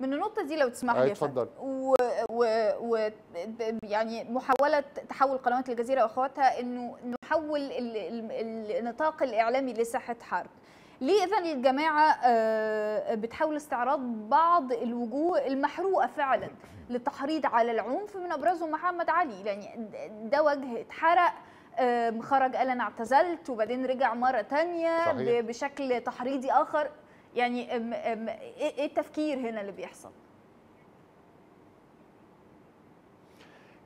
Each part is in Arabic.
من النقطه دي لو تسمح لي آه، اتفضل و... و... و... يعني محاوله تحول قنوات الجزيره واخواتها انه نحول ال... ال... النطاق الاعلامي لساحه حرب ليه اذا الجماعه آه، بتحاول استعراض بعض الوجوه المحروقه فعلا للتحريض على العنف من ابرزه محمد علي يعني ده وجه اتحرق آه، خرج قال انا اعتزلت وبعدين رجع مره تانية بشكل تحريضي اخر يعني أم أم إيه-, ايه التفكير هنا اللي بيحصل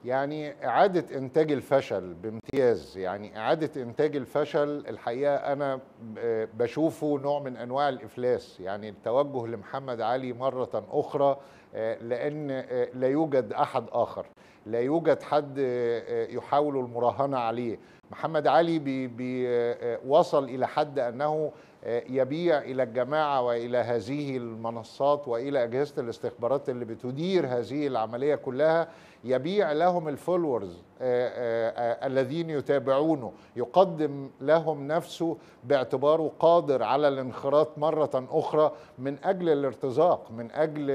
يعني إعادة إنتاج الفشل بامتياز يعني إعادة إنتاج الفشل الحقيقة أنا بشوفه نوع من أنواع الإفلاس يعني التوجه لمحمد علي مرة أخرى آه، لأن آه، لا يوجد أحد آخر لا يوجد حد آه، يحاول المراهنة عليه محمد علي بي بي وصل إلى حد أنه آه، يبيع الى الجماعه والى هذه المنصات والى اجهزه الاستخبارات اللي بتدير هذه العمليه كلها يبيع لهم الفولورز آه، آه، الذين يتابعونه يقدم لهم نفسه باعتباره قادر على الانخراط مره اخرى من اجل الارتزاق من اجل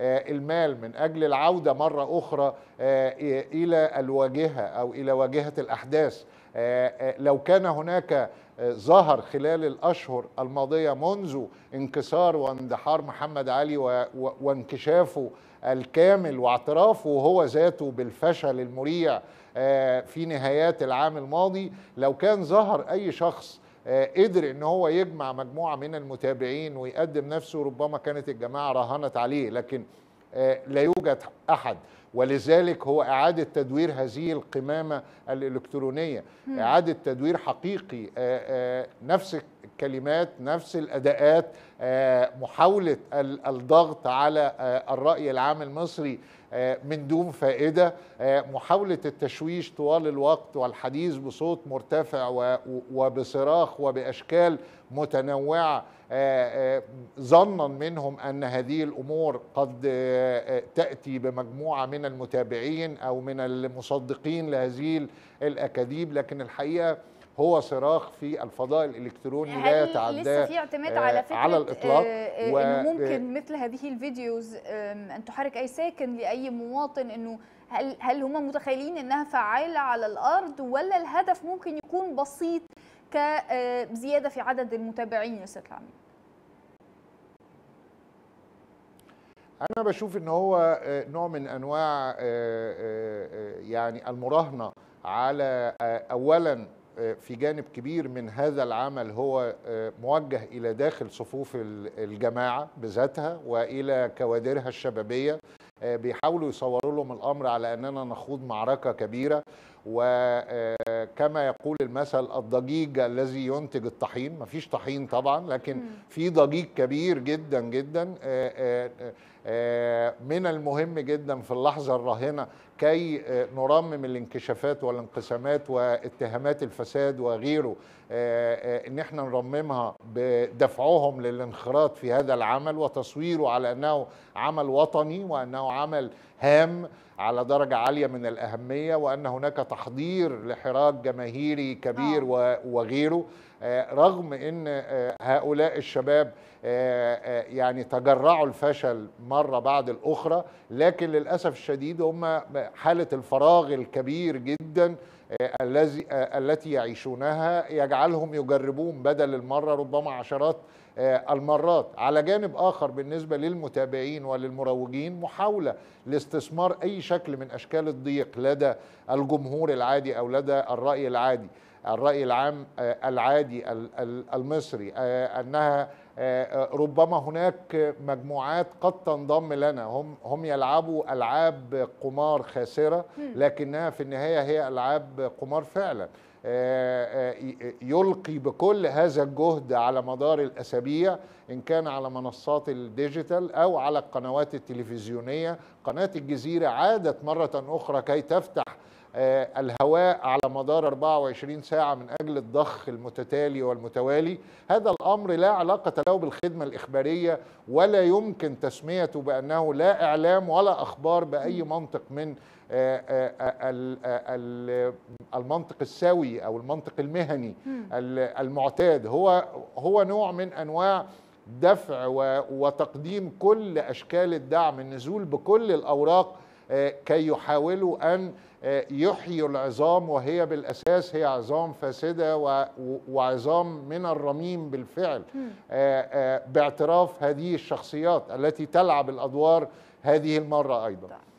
المال من اجل العوده مره اخرى الى الواجهه او الى واجهه الاحداث لو كان هناك ظهر خلال الأشهر الماضية منذ انكسار واندحار محمد علي وانكشافه الكامل واعترافه هو ذاته بالفشل المريع آه، في نهايات العام الماضي لو كان ظهر أي شخص آه، قدر ان هو يجمع مجموعه من المتابعين ويقدم نفسه ربما كانت الجماعه راهنت عليه لكن آه، لا يوجد احد ولذلك هو إعادة تدوير هذه القمامة الإلكترونية إعادة تدوير حقيقي آه، آه، نفس الكلمات نفس الأداءات آه، محاولة الضغط على الرأي العام المصري من دون فائدة محاولة التشويش طوال الوقت والحديث بصوت مرتفع وبصراخ وبأشكال متنوعة ظنا منهم أن هذه الأمور قد تأتي بمجموعة من من المتابعين أو من المصدقين لهذه الأكاذيب لكن الحقيقة هو صراخ في الفضاء الالكتروني لا يعني يتعدى لسه في اعتماد على آه، فكره على الاطلاق آه، آه، و... انه ممكن مثل هذه الفيديوز ان تحرك اي ساكن لاي مواطن انه هل هل هم متخيلين انها فعاله على الارض ولا الهدف ممكن يكون بسيط كزياده في عدد المتابعين يا استاذ العميد انا بشوف ان هو آه، نوع من انواع آه، آه، يعني المراهنه على اولا في جانب كبير من هذا العمل هو موجه الى داخل صفوف الجماعه بذاتها والى كوادرها الشبابيه بيحاولوا يصوروا لهم الامر على اننا نخوض معركه كبيره وكما آه، يقول المثل الضجيج الذي ينتج الطحين مفيش طحين طبعا لكن في ضجيج كبير جدا جدا آه، آه، من المهم جدا في اللحظة الراهنة كي نرمم الانكشافات والانقسامات واتهامات الفساد وغيره ان احنا نرممها بدفعهم للانخراط في هذا العمل وتصويره على انه عمل وطني وانه عمل هام على درجة عالية من الأهمية وأن هناك تحضير لحراك جماهيري كبير آه. وغيره آه، رغم أن آه، هؤلاء الشباب آه، يعني تجرعوا الفشل مرة بعد الأخرى لكن للأسف الشديد هم حالة الفراغ الكبير جدا الذي التي يعيشونها يجعلهم يجربون بدل المرة ربما عشرات آه، المرات على جانب آخر بالنسبة للمتابعين وللمروجين محاولة لاستثمار أي شكل من أشكال الضيق لدى الجمهور العادي أو لدى الرأي العادي الرأي العام آه، العادي المصري آه، أنها ربما هناك مجموعات قد تنضم لنا هم هم يلعبوا العاب قمار خاسره لكنها في النهايه هي العاب قمار فعلا آه، آه، يلقي بكل هذا الجهد على مدار الأسابيع إن كان على منصات الديجيتال أو على القنوات التلفزيونية قناة الجزيرة عادت مرة أخرى كي تفتح آه، الهواء على مدار 24 ساعة من أجل الضخ المتتالي والمتوالي هذا الأمر لا علاقة له بالخدمة الإخبارية ولا يمكن تسميته بأنه لا إعلام ولا أخبار بأي منطق من آه، آه، المنطق السوي أو المنطق المهني المعتاد هو هو نوع من أنواع دفع وتقديم كل أشكال الدعم النزول بكل الأوراق آه، كي يحاولوا أن آه، يحيوا العظام وهي بالأساس هي عظام فاسدة وعظام من الرميم بالفعل آه، باعتراف هذه الشخصيات التي تلعب الأدوار هذه المرة أيضا طيب.